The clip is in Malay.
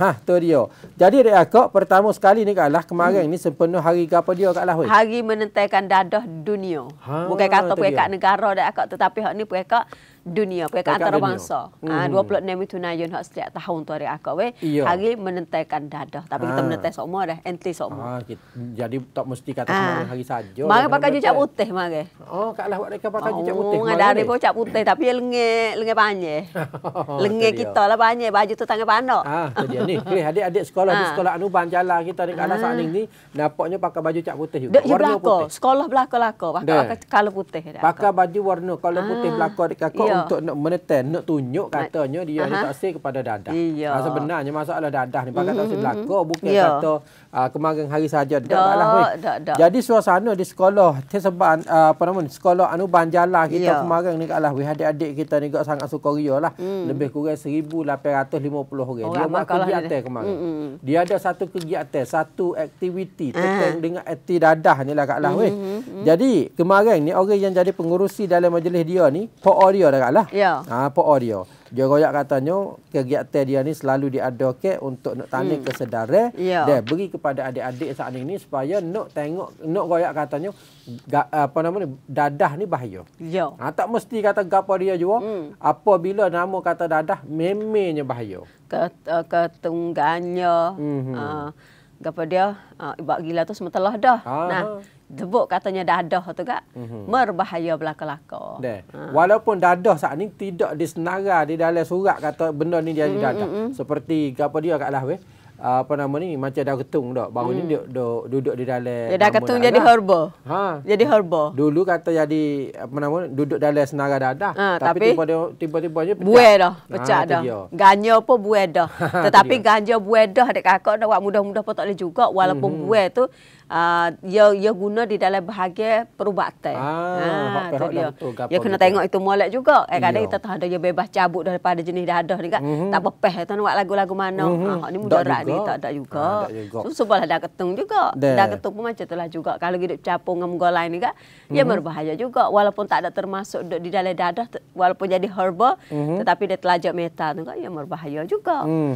Ha, tu dia. Jadi dia akak pertama sekali ni kalah kemarin hmm. ni sempena hari gapo dia kalah weh. Hari menentaikan dadah dunia. Ha, Bukan kata pergi kat negara dak akak tetapi hak ni pergi kat dunia pergi antarabangsa. Ah mm. 26 itu naik hak setiap tahun tu hari aku we. Hari menentaikan dadah tapi kita ah. menentai semua dah entry semua. Ah, jadi tak mesti kata ha. hari saja. Mari pakai jejak cap putih mari. Oh kalah buat mereka pakai jejak cap oh, putih. Oh ada ni pun cap putih tapi lengek lengek banyak. Oh, lengek kita lah banyak baju tu tangan panok. Ah tu ni. adik-adik sekolah di sekolah anuban jalan kita dekat kelas saning ni nampaknya pakai baju cap putih juga. Warna putih. Sekolah belako, laka pakai kalau putih Pakai baju warna kalau putih belako, dekat kau yeah. untuk nak menetan, nak tunjuk katanya dia uh -huh. ada taksir kepada dadah. Yeah. Ha, sebenarnya masalah dadah ni, pakai mm -hmm. taksir mm-hmm. belakang bukan yeah. kata uh, kemarin hari saja. Lah, jadi suasana di sekolah, sebab uh, ah, apa namun, sekolah anu banjalah kita yeah. kemarin ni kat Lahwi, adik-adik kita ni kat sangat suka ria lah. Mm. Lebih kurang 1,850 orang. Oh, dia buat kegiatan dia. kemarin. Mm -hmm. Dia ada satu kegiatan, satu aktiviti uh ah. -huh. dengan aktiviti dadah ni lah kat Lahwi. Mm -hmm. Mm-hmm. Jadi kemarin ni orang yang jadi pengurusi dalam majlis dia ni, Pak Orio dah darat lah. Ya. Ha, Pak dia. Dia royak katanya kegiatan dia ni selalu diadoke untuk nak tanya hmm. kesedara. Ya. Dia beri kepada adik-adik saat ini supaya nak tengok, nak royak katanya apa nama ni, dadah ni bahaya. Ya. Ha, tak mesti kata gapa dia juga. Hmm. Apabila nama kata dadah, memenya bahaya. Kata, eh, ketungganya. Mm -hmm. uh, ah gapo dia uh, buat gila tu semetelah dah. Ha. Nah, debuk katanya dadah tu kak, mm-hmm. merbahaya belaka-laka. Ha. Ah. Walaupun dadah saat ni tidak disenara di dalam surat kata benda ni jadi mm, dadah. Mm-hmm. Seperti gapo dia kat lah weh. Ah, apa nama ni macam dah ketung dak baru hmm. ni duk, duk duduk di dalam ya, daun ketung jadi lah. herba ha jadi herba dulu kata jadi apa nama duduk dalam senara dadah ha, tapi, tiba-tiba tiba-tiba aja pecah buai dah ha, pecah ha, dah ganja pun buai dah ha, tetapi ganja buai dah dekat kakak nak buat mudah-mudah pun tak boleh juga walaupun mm-hmm. buai tu ah, ya uh, ia ya guna di dalam bahagian perubatan. Ah, ha, ya. Ya kena juga. tengok itu molek juga. Eh kadang kita tahu ada dia bebas cabut daripada jenis dadah ni kan. Mm-hmm. Tak peh, tu nak lagu-lagu mana. Mm-hmm. Ha, ni mudarat ni juga. Tak ada juga. Ha, juga. Sebablah dah ketung juga. Deh. Dah ketung pun macam itulah juga. Kalau hidup capung dengan muka lain ni kan, hmm ia mhm. berbahaya juga. Walaupun tak ada termasuk di dalam dadah, walaupun jadi herba, hmm tetapi dia telajak meta tu kan, ia berbahaya juga. Mm.